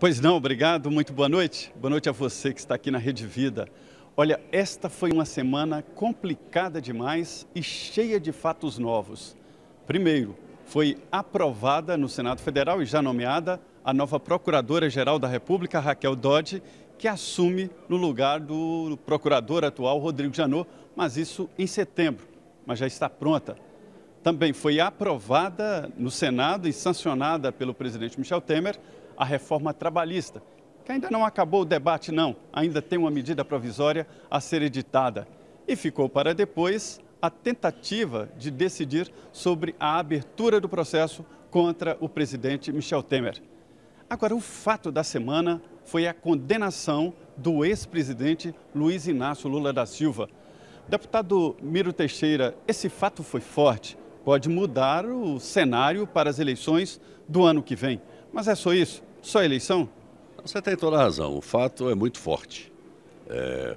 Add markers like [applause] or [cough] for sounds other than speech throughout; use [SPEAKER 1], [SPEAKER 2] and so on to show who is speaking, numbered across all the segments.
[SPEAKER 1] Pois não, obrigado, muito boa noite. Boa noite a você que está aqui na Rede Vida. Olha, esta foi uma semana complicada demais e cheia de fatos novos. Primeiro, foi aprovada no Senado Federal e já nomeada a nova Procuradora-Geral da República, Raquel Dodge, que assume no lugar do procurador atual, Rodrigo Janot, mas isso em setembro, mas já está pronta. Também foi aprovada no Senado e sancionada pelo presidente Michel Temer a reforma trabalhista, que ainda não acabou o debate, não, ainda tem uma medida provisória a ser editada. E ficou para depois a tentativa de decidir sobre a abertura do processo contra o presidente Michel Temer. Agora, o fato da semana foi a condenação do ex-presidente Luiz Inácio Lula da Silva. Deputado Miro Teixeira, esse fato foi forte, pode mudar o cenário para as eleições do ano que vem. Mas é só isso. Só eleição?
[SPEAKER 2] Você tem toda a razão. O fato é muito forte. É...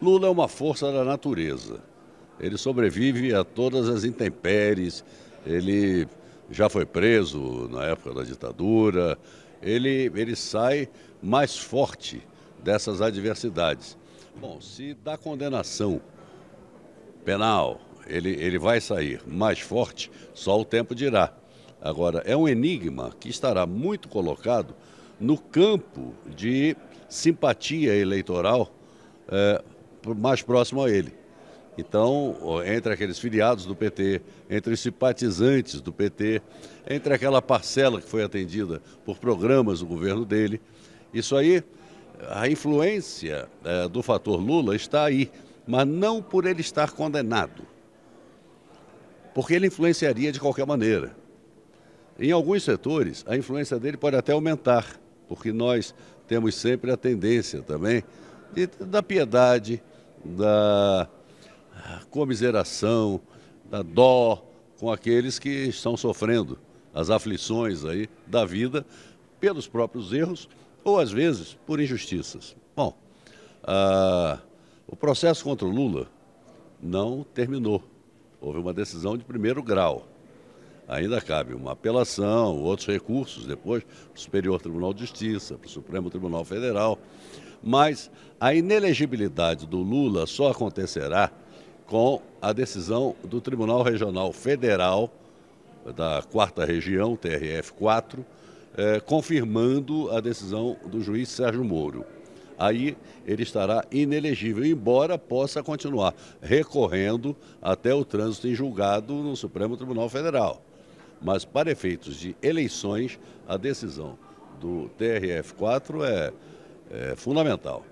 [SPEAKER 2] Lula é uma força da natureza. Ele sobrevive a todas as intempéries. Ele já foi preso na época da ditadura. Ele, ele sai mais forte dessas adversidades. Bom, se da condenação penal ele, ele vai sair mais forte, só o tempo dirá. Agora, é um enigma que estará muito colocado no campo de simpatia eleitoral é, mais próximo a ele. Então, entre aqueles filiados do PT, entre os simpatizantes do PT, entre aquela parcela que foi atendida por programas do governo dele, isso aí, a influência é, do fator Lula está aí, mas não por ele estar condenado, porque ele influenciaria de qualquer maneira. Em alguns setores, a influência dele pode até aumentar, porque nós temos sempre a tendência também de, da piedade, da ah, comiseração, da dó com aqueles que estão sofrendo as aflições aí da vida pelos próprios erros ou às vezes por injustiças. Bom, a, ah, o processo contra o Lula não terminou. Houve uma decisão de primeiro grau ainda cabe uma apelação, outros recursos depois, para o Superior Tribunal de Justiça, para o Supremo Tribunal Federal. Mas a inelegibilidade do Lula só acontecerá com a decisão do Tribunal Regional Federal da Quarta Região, TRF 4, eh, confirmando a decisão do juiz Sérgio Moro. Aí ele estará inelegível, embora possa continuar recorrendo até o trânsito em julgado no Supremo Tribunal Federal mas para efeitos de eleições, a decisão do TRF4 é, é fundamental.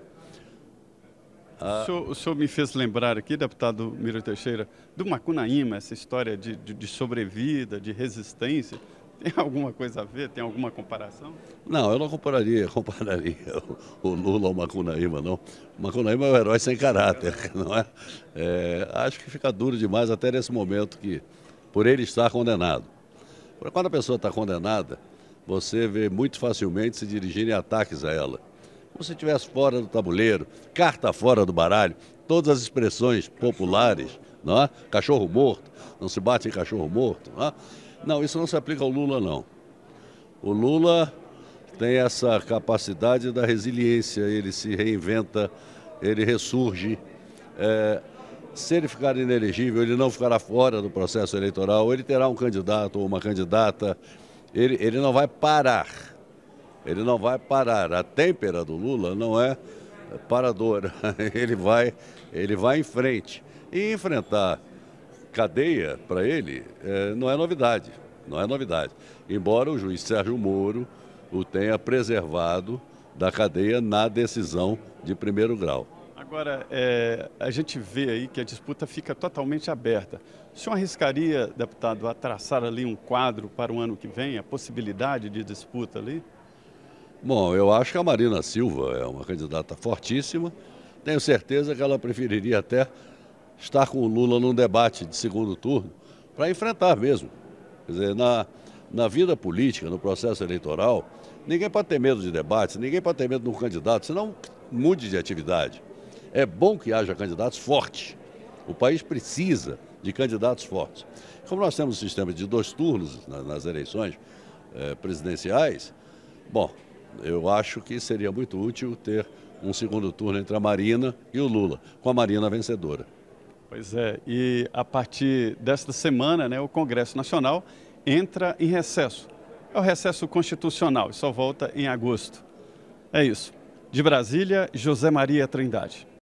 [SPEAKER 2] A... O, ah. senhor, o, senhor,
[SPEAKER 1] me fez lembrar aqui, deputado Miro Teixeira, do Macunaíma, essa história de, de, de sobrevida, de resistência. Tem alguma coisa a ver? Tem alguma comparação?
[SPEAKER 2] Não, eu não compararia, [laughs] compararia o, o Lula ao Macunaíma, não. O Macunaíma é um herói sem caráter, [laughs] não é? é? Acho que fica duro demais até nesse momento que, por ele estar condenado. Quando a pessoa está condenada, você vê muito facilmente se dirigirem ataques a ela. Como se estivesse fora do tabuleiro, carta fora do baralho, todas as expressões populares, não é? cachorro morto, não se bate em cachorro morto. Não, é? não, isso não se aplica ao Lula, não. O Lula tem essa capacidade da resiliência, ele se reinventa, ele ressurge. É, se ele ficar inelegível, ele não ficará fora do processo eleitoral, ele terá um candidato ou uma candidata, ele, ele não vai parar. Ele não vai parar. A têmpera do Lula não é paradora. [laughs] Ele vai, ele vai em frente. E enfrentar cadeia para ele é, não é novidade. Não é novidade. Embora o juiz Sérgio Moro o tenha preservado da cadeia na decisão de primeiro grau.
[SPEAKER 1] Agora, é, a gente vê aí que a disputa fica totalmente aberta. O senhor arriscaria, deputado, a traçar ali um quadro para o ano que vem, a possibilidade de disputa ali?
[SPEAKER 2] Bom, eu acho que a Marina Silva é uma candidata fortíssima. Tenho certeza que ela preferiria até estar com o Lula num debate de segundo turno para enfrentar mesmo. Quer dizer, na, na vida política, no processo eleitoral, ninguém pode ter medo de debates, ninguém pode ter medo de um candidato, senão mude de atividade. É bom que haja candidatos fortes. O país precisa de candidatos fortes. Como nós temos um sistema de dois turnos nas eleições eh, presidenciais, bom, eu acho que seria muito útil ter um segundo turno entre a Marina e o Lula, com a Marina vencedora.
[SPEAKER 1] Pois é, e a partir desta semana, né, o Congresso Nacional entra em recesso. É o recesso constitucional e só volta em agosto. É isso. De Brasília, José Maria Trindade.